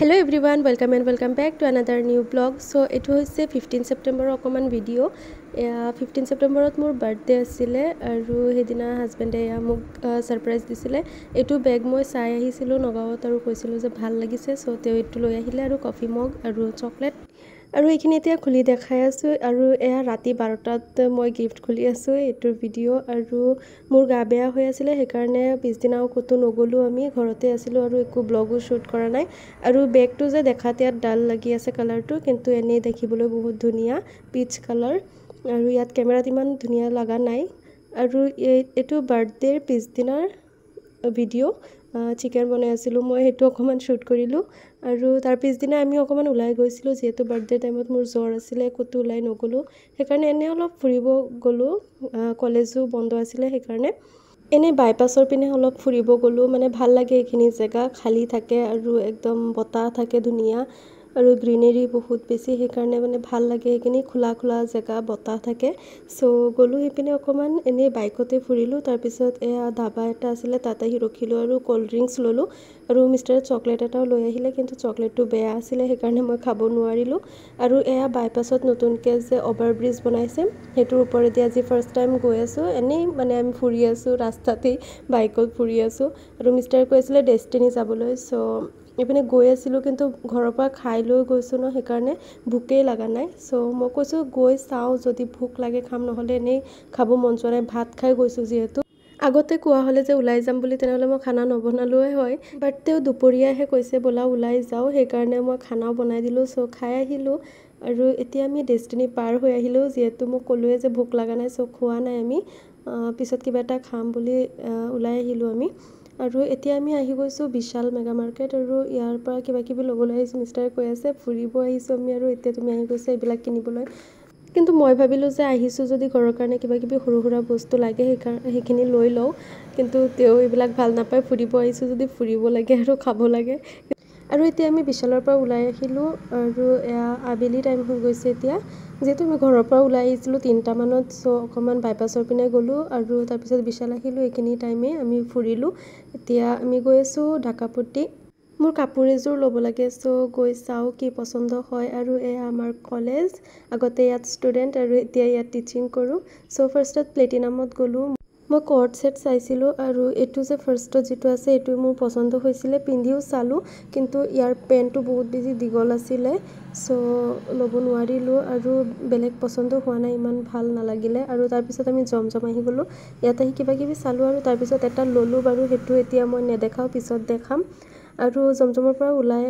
hello' everyone welcome and welcome back to another new blog so' এইটো হৈছে fifteen ছেপ্টেম্বৰৰ অকণমান ভিডিঅ' ফিফটিন ছেপ্টেম্বৰত মোৰ বাৰ্থডে আছিলে আৰু সেইদিনা হাজবেণ্ডে মোক ছাৰপ্ৰাইজ দিছিলে এইটো বেগ মই চাই আহিছিলোঁ নগাঁৱত আৰু কৈছিলোঁ যে ভাল লাগিছে চ' তেওঁ এইটো লৈ আহিলে আৰু কফি মগ আৰু চকলেট আৰু এইখিনি এতিয়া খুলি দেখাই আছোঁ আৰু এয়া ৰাতি বাৰটাত মই গিফ্ট খুলি আছোঁ এইটোৰ ভিডিঅ' আৰু মোৰ গা বেয়া হৈ আছিলে সেইকাৰণে পিছদিনাও ক'তো নগ'লোঁ আমি ঘৰতে আছিলোঁ আৰু একো ব্লগো শ্বুট কৰা নাই আৰু বেগটো যে দেখাত ইয়াত ডাল লাগি আছে কালাৰটো কিন্তু এনেই দেখিবলৈ বহুত ধুনীয়া পিচ কালাৰ আৰু ইয়াত কেমেৰাত ইমান ধুনীয়া লগা নাই আৰু এইটো বাৰ্থডে'ৰ পিছদিনাৰ ভিডিঅ' চিকেন বনাই আছিলোঁ মই সেইটো অকণমান শ্বুট কৰিলোঁ আৰু তাৰ পিছদিনা আমি অকণমান ওলাই গৈছিলোঁ যিহেতু বাৰ্থডে টাইমত মোৰ জ্বৰ আছিলে ক'তো ওলাই নগ'লোঁ সেইকাৰণে এনেই অলপ ফুৰিব গ'লোঁ কলেজো বন্ধ আছিলে সেইকাৰণে এনেই বাইপাছৰ পিনে অলপ ফুৰিব গ'লোঁ মানে ভাল লাগে এইখিনি জেগা খালী থাকে আৰু একদম বতাহ থাকে ধুনীয়া আৰু গ্ৰীনেৰী বহুত বেছি সেইকাৰণে মানে ভাল লাগে সেইখিনি খোলা খোলা জেগা বতাহ থাকে চ' গ'লোঁ সেইপিনে অকণমান এনেই বাইকতে ফুৰিলোঁ তাৰপিছত এয়া ধাবা এটা আছিলে তাত আহি ৰখিলোঁ আৰু ক'ল্ড ড্ৰিংকছ ল'লোঁ আৰু মিষ্টাৰে চকলেট এটাও লৈ আহিলে কিন্তু চকলেটটো বেয়া আছিলে সেইকাৰণে মই খাব নোৱাৰিলোঁ আৰু এয়া বাইপাছত নতুনকৈ যে অ'ভাৰ অভাৰব্ৰিজ বনাইছে সেইটোৰ ওপৰেদি আজি ফাৰ্ষ্ট টাইম গৈ আছোঁ এনেই মানে আমি ফুৰি আছোঁ ৰাস্তাতেই বাইকত ফুৰি আছোঁ আৰু মিষ্টাৰে কৈ আছিলে ডেষ্টিনী যাবলৈ চ' এইপিনে গৈ আছিলোঁ কিন্তু ঘৰৰ পৰা খাই লৈ গৈছোঁ ন সেইকাৰণে ভোকেই লগা নাই চ' মই কৈছোঁ গৈ চাওঁ যদি ভোক লাগে খাম নহ'লে এনেই খাব মন যোৱা নাই ভাত খাই গৈছোঁ যিহেতু আগতে কোৱা হ'লে যে ওলাই যাম বুলি তেনেহ'লে মই খানা নবনালোৱে হয় বাট তেওঁ দুপৰীয়াহে কৈছে ব'লা ওলাই যাওঁ সেইকাৰণে মই খানাও বনাই দিলোঁ চ' খাই আহিলোঁ আৰু এতিয়া আমি ডেষ্টিনি পাৰ হৈ আহিলোঁ যিহেতু মোক ক'লোৱে যে ভোক লগা নাই চ' খোৱা নাই আমি পিছত কিবা এটা খাম বুলি ওলাই আহিলোঁ আমি আৰু এতিয়া আমি আহি গৈছোঁ বিশাল মেগা মাৰ্কেট আৰু ইয়াৰ পৰা কিবা কিবি ল'বলৈ আহিছোঁ মিষ্টাৰে কৈ আছে ফুৰিব আহিছোঁ আমি আৰু এতিয়া তুমি আহি গৈছা এইবিলাক কিনিবলৈ কিন্তু মই ভাবিলোঁ যে আহিছোঁ যদি ঘৰৰ কাৰণে কিবা কিবি সৰু সুৰা বস্তু লাগে সেইকাৰণে সেইখিনি লৈ লওঁ কিন্তু তেওঁ এইবিলাক ভাল নাপায় ফুৰিব আহিছোঁ যদি ফুৰিব লাগে আৰু খাব লাগে আৰু এতিয়া আমি বিশালৰ পৰা ওলাই আহিলোঁ আৰু এয়া আবেলি টাইম হৈ গৈছে এতিয়া যিহেতু আমি ঘৰৰ পৰা ওলাই আহিছিলোঁ তিনিটামানত চ' অকণমান বাইপাছৰ পিনে গ'লোঁ আৰু তাৰপিছত বিশাল আহিলোঁ এইখিনি টাইমেই আমি ফুৰিলোঁ এতিয়া আমি গৈ আছোঁ ঢাকাপতি মোৰ কাপোৰ এযোৰ ল'ব লাগে চ' গৈ চাওঁ কি পচন্দ হয় আৰু এয়া আমাৰ কলেজ আগতে ইয়াত ষ্টুডেণ্ট আৰু এতিয়া ইয়াত টিচিং কৰোঁ চ' ফাৰ্ষ্টত প্লেটিনামত গ'লোঁ মই কৰ্ট ছেট চাইছিলোঁ আৰু এইটো যে ফাৰ্ষ্টত যিটো আছে এইটো মোৰ পচন্দ হৈছিলে পিন্ধিও চালোঁ কিন্তু ইয়াৰ পেণ্টটো বহুত বেছি দীঘল আছিলে চ' ল'ব নোৱাৰিলোঁ আৰু বেলেগ পচন্দ হোৱা নাই ইমান ভাল নালাগিলে আৰু তাৰপিছত আমি জম জম আহি গ'লোঁ ইয়াত আহি কিবা কিবি চালোঁ আৰু তাৰপিছত এটা ল'লোঁ বাৰু সেইটো এতিয়া মই নেদেখাওঁ পিছত দেখাম আৰু জমজমৰ পৰা ওলাই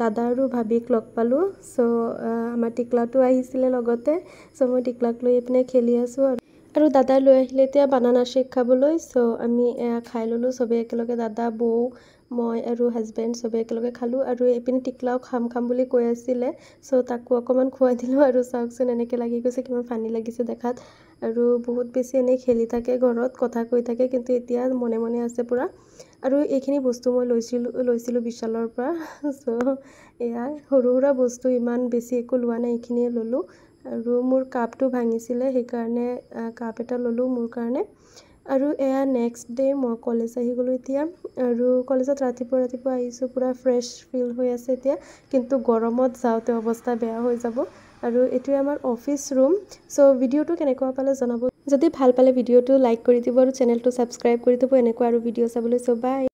দাদা আৰু ভাবিক লগ পালোঁ চ' আমাৰ টিকলাটো আহিছিলে লগতে চ' মই টিকলাক লৈ এইপিনে খেলি আছোঁ আৰু আৰু দাদা লৈ আহিলে এতিয়া বানানা শ্বেক খাবলৈ চ' আমি এয়া খাই ল'লোঁ চবেই একেলগে দাদা বৌ মই আৰু হাজবেণ্ড চবেই একেলগে খালোঁ আৰু এইপিনে টিকলাও খাম খাম বুলি কৈ আছিলে চ' তাকো অকণমান খুৱাই দিলোঁ আৰু চাওকচোন এনেকৈ লাগি গৈছে কিমান ফানি লাগিছে দেখাত আৰু বহুত বেছি এনেই খেলি থাকে ঘৰত কথা কৈ থাকে কিন্তু এতিয়া মনে মনে আছে পূৰা আৰু এইখিনি বস্তু মই লৈছিলোঁ লৈছিলোঁ বিশালৰ পৰা চ' এয়া সৰু সুৰা বস্তু ইমান বেছি একো লোৱা নাই এইখিনিয়ে ল'লোঁ আৰু মোৰ কাপটো ভাঙিছিলে সেইকাৰণে কাপ এটা ল'লোঁ মোৰ কাৰণে আৰু এয়া নেক্সট ডে মই কলেজ আহি গ'লোঁ এতিয়া আৰু কলেজত ৰাতিপুৱা ৰাতিপুৱা আহিছোঁ পূৰা ফ্ৰেছ ফিল হৈ আছে এতিয়া কিন্তু গৰমত যাওঁতে অৱস্থা বেয়া হৈ যাব আৰু এইটোৱে আমাৰ অফিচ ৰুম চ' ভিডিঅ'টো কেনেকুৱা পালে জনাব যদি ভাল পালে ভিডিওটো লাইক কৰি দিব আৰু চেনেলটো ছাবস্ক্ৰাইব কৰি দিব এনেকুৱা আৰু ভিডিঅ' চাবলৈ চবাই